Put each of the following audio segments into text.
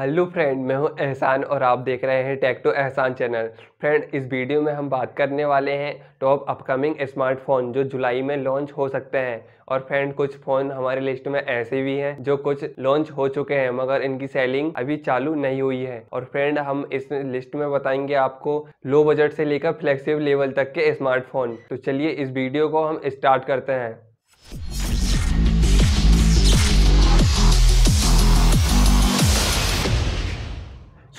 hello friend मैं हूं एहसान और आप देख रहे हैं tech to Ehsan channel friend इस वीडियो में हम बात करने वाले हैं टॉप अपकमिंग स्मार्टफोन जो जुलाई में लॉन्च हो सकते हैं और फ्रेंड कुछ फ़ोन हमारे लिस्ट में ऐसे भी हैं जो कुछ लॉन्च हो चुके हैं मगर इनकी सेलिंग अभी चालू नहीं हुई है और फ्रेंड हम इस लिस्ट में बताएंगे आपको लो बजट से लेकर फ्लेक्सीबल लेवल तक के स्मार्टफोन तो चलिए इस वीडियो को हम स्टार्ट करते हैं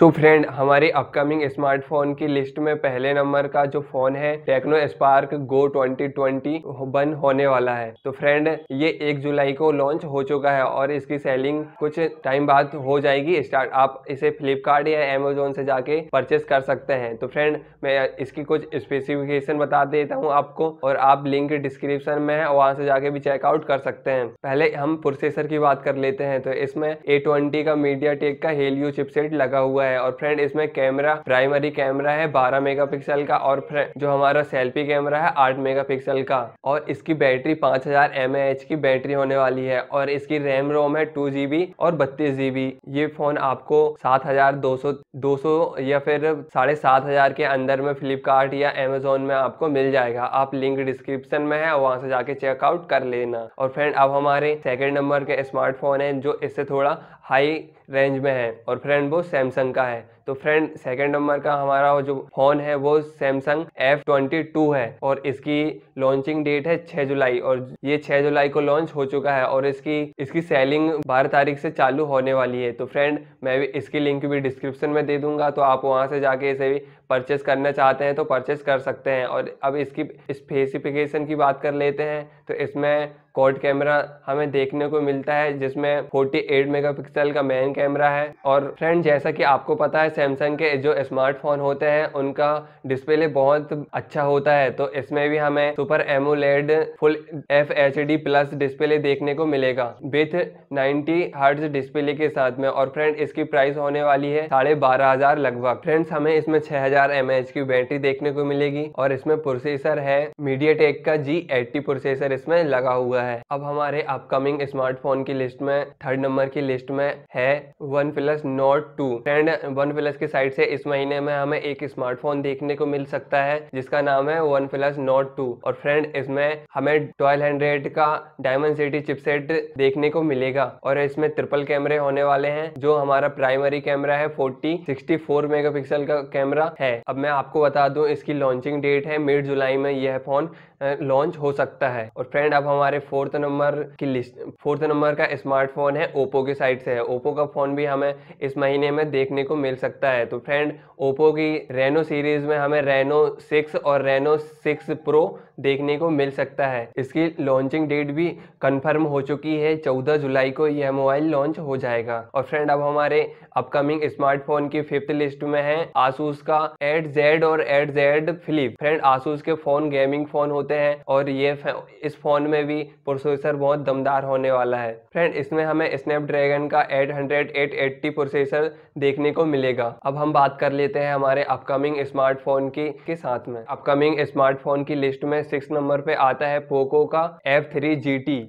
सो so फ्रेंड हमारे अपकमिंग स्मार्टफोन की लिस्ट में पहले नंबर का जो फोन है टेक्नो स्पार्क गो 2020 बन होने वाला है तो फ्रेंड ये एक जुलाई को लॉन्च हो चुका है और इसकी सेलिंग कुछ टाइम बाद हो जाएगी स्टार्ट आप इसे फ्लिपकार्ट या अमेजोन से जाके परचेस कर सकते हैं तो फ्रेंड मैं इसकी कुछ स्पेसिफिकेशन बता देता हूँ आपको और आप लिंक डिस्क्रिप्शन में है वहाँ से जाके भी चेकआउट कर सकते हैं पहले हम प्रोसेसर की बात कर लेते हैं तो इसमें ए का मीडिया टेक का हेलियो चिपसेट लगा हुआ है है और फ्रेंड इसमें कैमरा प्राइमरी कैमरा है 12 मेगापिक्सल का और फ्रेंड जो हमारा सेल्फी कैमरा है 8 मेगापिक्सल का और इसकी बैटरी 5000 हजार की बैटरी होने वाली है और इसकी रैम रोम है टू और बत्तीस ये फोन आपको सात हजार दो सौ दो सौ या फिर साढ़े सात हजार के अंदर में फ्लिपकार्ट या अमेजोन में आपको मिल जाएगा आप लिंक डिस्क्रिप्शन में है वहां से जाके चेकआउट कर लेना और फ्रेंड अब हमारे सेकेंड नंबर के स्मार्टफोन है जो इससे थोड़ा हाई रेंज में है और फ्रेंड वो सैमसंग का है तो फ्रेंड सेकेंड नंबर का हमारा जो फोन है वो सैमसंग एफ ट्वेंटी टू है और इसकी लॉन्चिंग डेट है छः जुलाई और ये छः जुलाई को लॉन्च हो चुका है और इसकी इसकी सेलिंग बारह तारीख से चालू होने वाली है तो फ्रेंड मैं भी इसकी लिंक भी डिस्क्रिप्शन में दे दूंगा तो आप वहाँ से जाके इसे भी परचेस करना चाहते हैं तो परचेस कर सकते हैं और अब इसकी स्पेसिफिकेशन की बात कर लेते हैं तो इसमें कोर्ट कैमरा हमें देखने को मिलता है जिसमें 48 मेगापिक्सल का मेन कैमरा है और फ्रेंड जैसा कि आपको पता है सैमसंग के जो स्मार्टफोन होते हैं उनका डिस्प्ले बहुत अच्छा होता है तो इसमें भी हमें super AMOLED full F H D plus display देखने को मिलेगा विथ 90 हर्ट्ज डिस्प्ले के साथ में और फ्रेंड इसकी प्राइस होने वाली है साढ़े बारह हजार लगभग फ्रेंड्स हमें इसमें छह हजार एम एच की बैटरी देखने को मिलेगी और इसमें प्रोसेसर है मीडिया टेक का जी एट्टी प्रोसेसर इसमें लगा हुआ है अब हमारे अपकमिंग स्मार्टफोन की लिस्ट में थर्ड नंबर की लिस्ट में है OnePlus Nord two friend OnePlus की साइड से इस महीने में हमें एक स्मार्टफोन देखने को मिल सकता है जिसका नाम है वन प्लस नोट टू और फ्रेंड इसमें हमें ट्वेल्व हंड्रेड का डायमंड सिटी चिपसेट देखने को मिलेगा और इसमें ट्रिपल कैमरे होने वाले हैं जो हमारा प्राइमरी कैमरा है फोर्टी सिक्सटी फोर मेगा का कैमरा है अब मैं आपको बता दूं इसकी लॉन्चिंग डेट है मिड जुलाई में यह फोन लॉन्च हो सकता है और फ्रेंड अब हमारे फोर्थ नंबर की लिस्ट फोर्थ नंबर का स्मार्टफोन है ओप्पो की साइड से है ओप्पो का फ़ोन भी हमें इस महीने में देखने को मिल सकता है तो फ्रेंड ओप्पो की रेनो सीरीज़ में हमें रेनो सिक्स और रेनो सिक्स प्रो देखने को मिल सकता है इसकी लॉन्चिंग डेट भी कंफर्म हो चुकी है 14 जुलाई को यह मोबाइल लॉन्च हो जाएगा और फ्रेंड अब हमारे अपकमिंग स्मार्टफोन की फिफ्थ लिस्ट में है आसूस का एट जेड और eight Z flip friend Asus के फ़ोन गेमिंग फ़ोन होते होते हैं और ये इस फोन में भी प्रोसेसर बहुत दमदार होने वाला है फ्रेंड इसमें हमें स्नैपड्रैगन का 800 880 प्रोसेसर देखने को मिलेगा अब हम बात कर लेते हैं हमारे अपकमिंग स्मार्टफोन की के साथ में अपकमिंग स्मार्टफोन की लिस्ट में सिक्स नंबर पे आता है पोको का एफ थ्री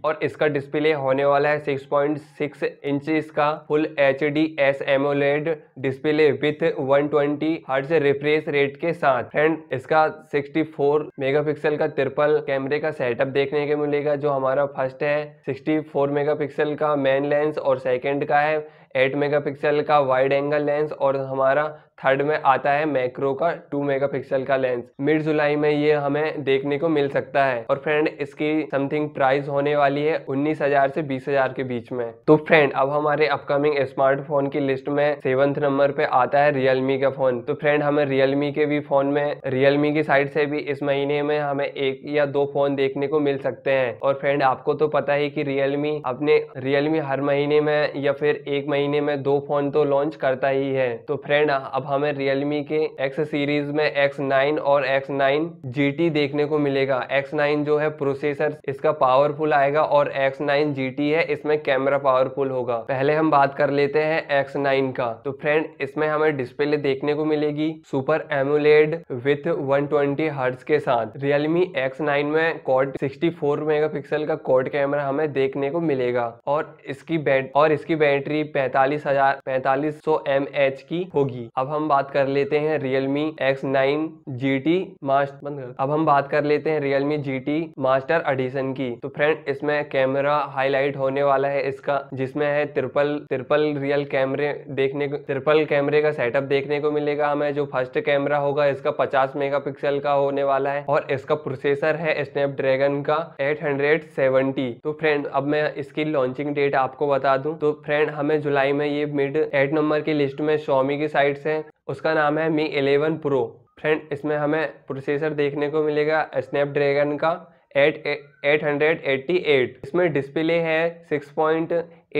और इसका डिस्प्ले होने वाला है सिक्स पॉइंट सिक्स इंच का full H D S AMOLED display with one twenty hertz refresh rate के साथ फ्रेंड इसका सिक्सटी फोर मेगा पिक्सल का ट्रिपल कैमरे का सेटअप देखने को मिलेगा जो हमारा फर्स्ट है 64 मेगापिक्सल का मेन लेंस और सेकंड का है 8 मेगापिक्सल का वाइड एंगल लेंस और हमारा थर्ड में आता है मैक्रो का 2 मेगापिक्सल का लेंस मिड जुलाई में ये हमें देखने को मिल सकता है और फ्रेंड इसकी समथिंग प्राइस होने वाली है 19,000 से 20,000 के बीच में तो फ्रेंड अब हमारे अपकमिंग स्मार्टफोन की लिस्ट में सेवंथ नंबर पे आता है रियलमी का फोन तो फ्रेंड हमें रियलमी के भी फोन में रियलमी की साइड से भी इस महीने में हमें एक या दो फोन देखने को मिल सकते हैं और फ्रेंड आपको तो पता ही की रियलमी अपने रियलमी हर महीने में या फिर एक महीने महीने में दो फ़ोन तो लॉन्च करता ही है तो फ्रेंड अब हमें Realme के X सीरीज़ में X9 और X9 GT देखने को मिलेगा X9 जो है प्रोसेसर इसका पावरफुल आएगा और X9 GT है इसमें कैमरा पावरफुल होगा पहले हम बात कर लेते हैं X9 का तो फ्रेंड इसमें हमें डिस्प्ले देखने को मिलेगी सुपर एमुलेड विथ 120 ट्वेंटी के साथ रियलमी एक्स में कॉड 64 मेगापिक्सल का कॉड कैमरा हमें देखने को मिलेगा और इसकी बैट और इसकी बैटरी पैंतालीस हजार पैंतालीस सौ एम एच की होगी अब हम बात कर लेते हैं Realme X nine G T master अब हम बात कर लेते हैं Realme G T master edition की तो फ्रेंड इसमें कैमरा हाईलाइट होने वाला है इसका जिसमें है ट्रिपल ट्रिपल रियल कैमरे देखने को ट्रिपल कैमरे का सेटअप देखने को मिलेगा हमें जो फर्स्ट कैमरा होगा इसका पचास मेगापिक्सल का होने वाला है और इसका प्रोसेसर है स्नैपड्रैगन का 870 तो फ्रेंड अब मैं इसकी लॉन्चिंग डेट आपको बता दूं तो फ्रेंड हमें जुलाई प्राइम है ये मिड एट नंबर की लिस्ट में शॉमी की साइट्स हैं उसका नाम है मी एलेवन प्रो फ्रेंड इसमें हमें प्रोसेसर देखने को मिलेगा स्नैपड्रैगन का eight eight hundred eighty eight इसमें डिस्प्ले है सिक्स पॉइंट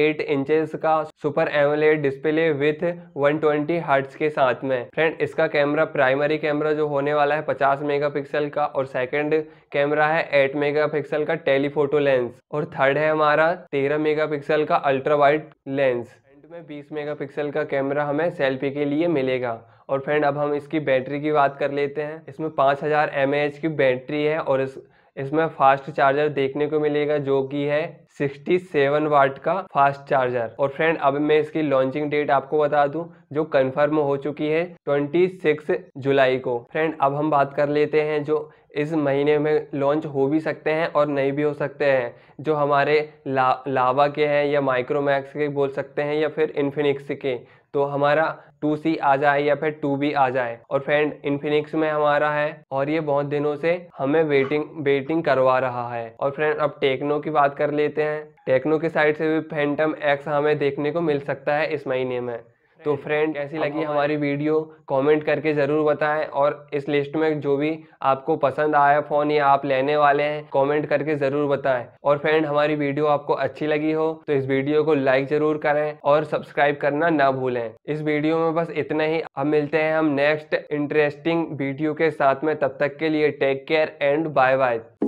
एट इंचेस का super AMOLED display with one twenty के साथ में फ्रेंड इसका कैमरा प्राइमरी कैमरा जो होने वाला है पचास मेगापिक्सल का और सेकंड कैमरा है एट मेगापिक्सल का टेलीफोटो लेंस और थर्ड है हमारा तेरह मेगापिक्सल का अल्ट्रा वाइड लेंस में 20 मेगापिक्सल का कैमरा हमें सेल्फी के लिए मिलेगा और फ्रेंड अब हम इसकी बैटरी की बात कर लेते हैं इसमें 5000 हज़ार की बैटरी है और इस इसमें फास्ट चार्जर देखने को मिलेगा जो कि है 67 वाट का फास्ट चार्जर और फ्रेंड अब मैं इसकी लॉन्चिंग डेट आपको बता दूं जो कंफर्म हो चुकी है 26 जुलाई को फ्रेंड अब हम बात कर लेते हैं जो इस महीने में लॉन्च हो भी सकते हैं और नहीं भी हो सकते हैं जो हमारे ला, लावा के हैं या माइक्रोमैक्स के बोल सकते हैं या फिर इन्फिनिक्स के तो हमारा टू सी आ जाए या फिर टू बी आ जाए और फ्रेंड इन्फिनिक्स में हमारा है और ये बहुत दिनों से हमें वेटिंग वेटिंग करवा रहा है और फ्रेंड अब टेक्नो की बात कर लेते हैं टेक्नो के साइड से भी फैंटम एक्स हमें देखने को मिल सकता है इस महीने में तो फ्रेंड कैसी लगी हमारी वीडियो कमेंट करके ज़रूर बताएं और इस लिस्ट में जो भी आपको पसंद आया फ़ोन या आप लेने वाले हैं कमेंट करके ज़रूर बताएं और फ्रेंड हमारी वीडियो आपको अच्छी लगी हो तो इस वीडियो को लाइक ज़रूर करें और सब्सक्राइब करना ना भूलें इस वीडियो में बस इतना ही अब मिलते हैं हम नेक्स्ट इंटरेस्टिंग वीडियो के साथ में तब तक के लिए take care and bye bye